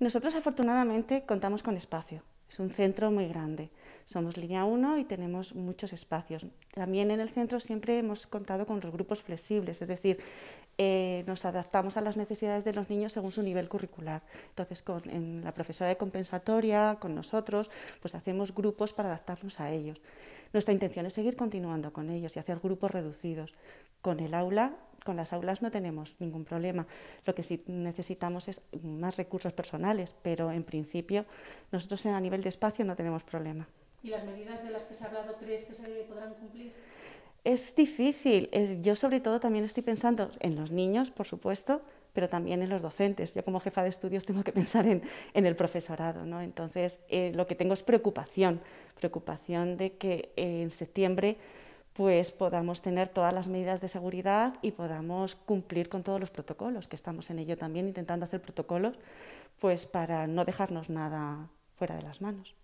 Nosotros afortunadamente contamos con espacio. Es un centro muy grande. Somos línea 1 y tenemos muchos espacios. También en el centro siempre hemos contado con los grupos flexibles, es decir, eh, nos adaptamos a las necesidades de los niños según su nivel curricular. Entonces, con la profesora de compensatoria, con nosotros, pues hacemos grupos para adaptarnos a ellos. Nuestra intención es seguir continuando con ellos y hacer grupos reducidos. Con el aula con las aulas no tenemos ningún problema. Lo que sí necesitamos es más recursos personales, pero en principio nosotros a nivel de espacio no tenemos problema. ¿Y las medidas de las que se ha hablado crees que se podrán cumplir? Es difícil. yo sobre todo también estoy pensando en los niños, por supuesto, pero también en los docentes. Yo como jefa de estudios tengo que pensar en, el profesorado. ¿no? Entonces, eh, lo que tengo es preocupación, preocupación de que eh, en septiembre pues podamos tener todas las medidas de seguridad y podamos cumplir con todos los protocolos, que estamos en ello también intentando hacer protocolos, pues para no dejarnos nada fuera de las manos.